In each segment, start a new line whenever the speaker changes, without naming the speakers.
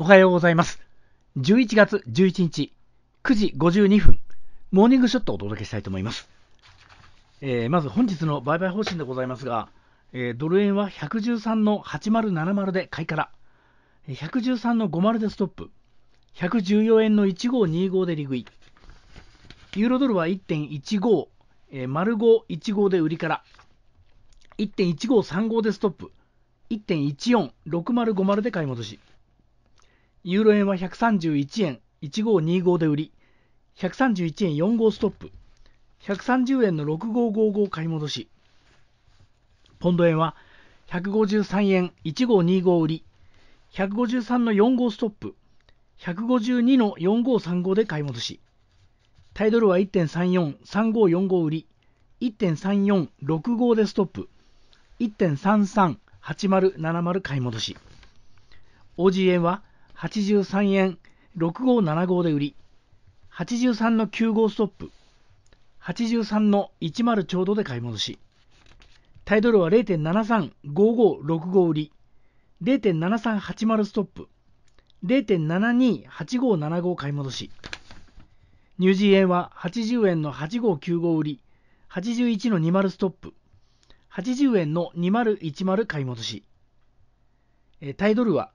おはようございます。11月11日9時52分、モーニングショットをお届けしたいと思います。えー、まず本日の売買方針でございますが、えー、ドル円は113の8070で買いから、113の50でストップ、114円の1525で利食い、ユーロドルは1.15、えー、丸515で売りから、1.1535でストップ、1.146050で買い戻し、ユーロ円は131円1525で売り、131円45ストップ、130円の6555買い戻し、ポンド円は153円1525売り、153の45ストップ、152の4535で買い戻し、タイドルは1.343545売り、1.3465でストップ、1.338070買い戻し、OG 円は1 3 83円6575で売り、83の95ストップ、83の10ちょうどで買い戻し、タイドルは0.735565売り、0.7380ストップ、0.728575買い戻し、ニュージーンは80円の8595売り、81の20ストップ、80円の2010買い戻し、タイドルは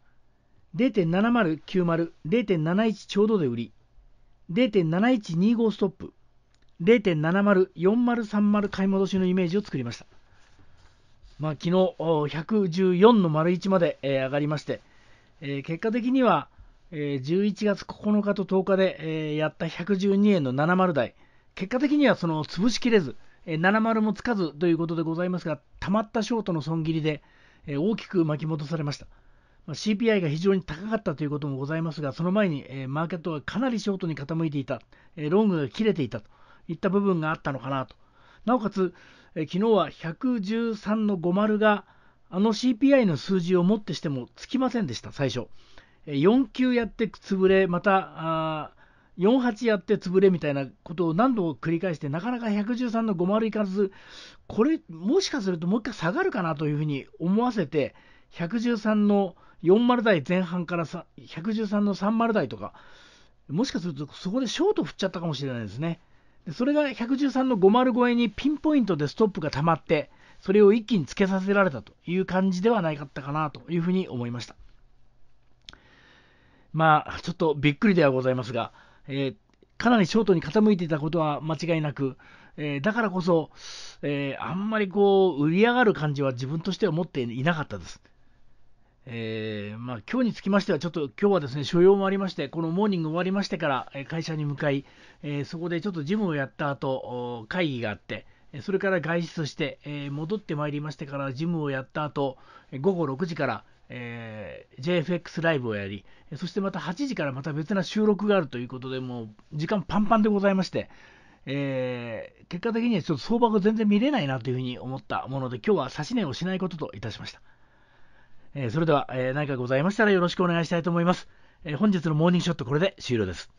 0.7090、0.71ちょうどで売り、0.7125ストップ、0.70、4030買い戻しのイメージを作りました。まあ、昨日114の丸1まで、え上がりまして、え結果的には、えー、11月9日と10日で、えやった112円の70台、結果的にはその潰しきれず、えー、70もつかずということでございますが、たまったショートの損切りで、え大きく巻き戻されました。ま CPI が非常に高かったということもございますが、その前に、えマーケットがかなりショートに傾いていた、えロングが切れていたといった部分があったのかなと。なおかつ、え昨日は113の50が、あの CPI の数字をもってしてもつきませんでした、最初。4級やって潰れ、また、48やって潰れみたいなことを何度も繰り返して、なかなか113の50いかず、これ、もしかするともう一回下がるかなというふうに思わせて、113の40台前半から113の30台とか、もしかするとそこでショート振っちゃったかもしれないですね。それが113の50超えにピンポイントでストップが溜まって、それを一気につけさせられたという感じではないかったかなというふうに思いました。まあ、ちょっとびっくりではございますが、えー、かなりショートに傾いていたことは間違いなく、えー、だからこそ、えー、あんまりこう、売り上がる感じは自分としては持っていなかったです。えー、まあ、今日につきましては、ちょっと今日はですね、所要もありまして、このモーニング終わりましてから、え会社に向かい、えー、そこでちょっと事務をやった後、会議があって、それから外出して、えー、戻ってまいりましてから、事務をやった後、午後6時から、え JFX ライブをやり、そしてまた8時からまた別な収録があるということで、もう時間パンパンでございまして、え結果的にはちょっと相場が全然見れないなというふうに思ったもので、今日は指し値をしないことといたしました。えそれでは、え何かございましたらよろしくお願いしたいと思います。え本日のモーニングショットこれで終了です。